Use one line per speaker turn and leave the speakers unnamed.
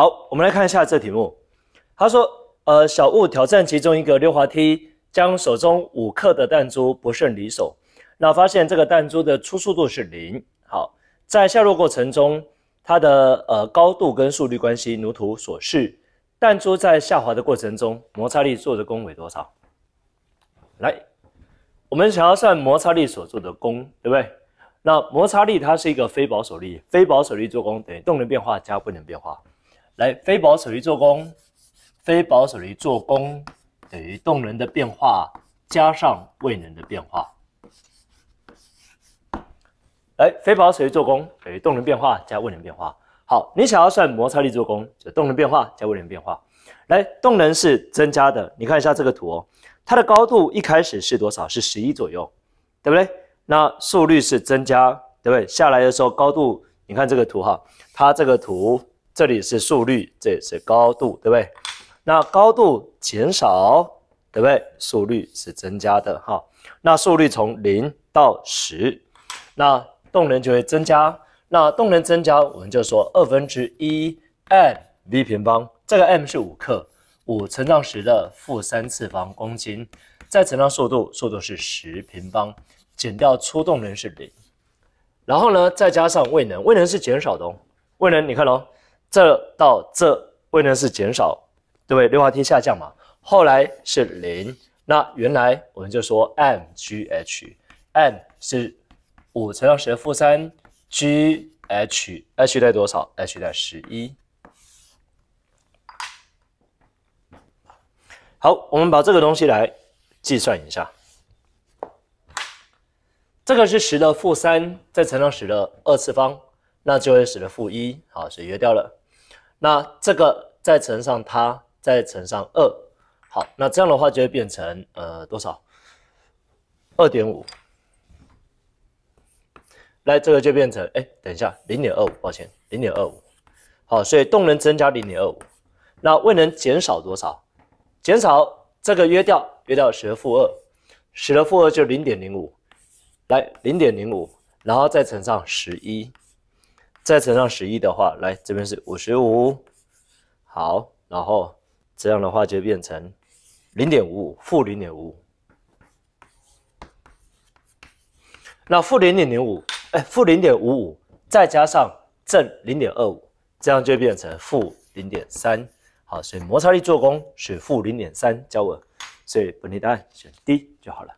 好，我们来看一下这题目。他说，呃，小物挑战其中一个溜滑梯，将手中五克的弹珠不慎离手，那发现这个弹珠的初速度是零。好，在下落过程中，它的呃高度跟速率关系如图所示。弹珠在下滑的过程中，摩擦力做的功为多少？来，我们想要算摩擦力所做的功，对不对？那摩擦力它是一个非保守力，非保守力做功等于动能变化加不能变化。来，非保守力做功，非保守力做功等于动能的变化加上位能的变化。来，非保守力做功等于动能变化加位能变化。好，你想要算摩擦力做功，就动能变化加位能变化。来，动能是增加的，你看一下这个图哦，它的高度一开始是多少？是十一左右，对不对？那速率是增加，对不对？下来的时候高度，你看这个图哈，它这个图。这里是速率，这也是高度，对不对？那高度减少，对不对？速率是增加的哈。那速率从零到十，那动能就会增加。那动能增加，我们就说二分之一 m v 平方，这个 m 是五克，五乘上十的负三次方公斤，再乘上速度，速度是十平方，减掉初动能是零，然后呢，再加上位能，位能是减少的，哦。位能你看喽。这到这位呢是减少，对不对？氯化梯下降嘛。后来是零，那原来我们就说 mgh，m 是五乘上十的负三，gh h 在多少？h 在十一。好，我们把这个东西来计算一下。这个是十的负三再乘上十的二次方，那就是十的负一，好，所以约掉了。那这个再乘上它，再乘上二，好，那这样的话就会变成呃多少？二点五。来，这个就变成哎，等一下，零点二五，抱歉，零点二五。好，所以动能增加零点二五，那未能减少多少？减少这个约掉，约掉十的负二，十的负二就零点零五，来零点零五，然后再乘上十一。再乘上十一的话，来这边是五十五，好，然后这样的话就变成零点五五负零点五五，那负零点零五哎负零点五五再加上正零点二五，这样就变成负零点三，好，所以摩擦力做功是负零点三焦耳，所以本题答案选 D 就好了。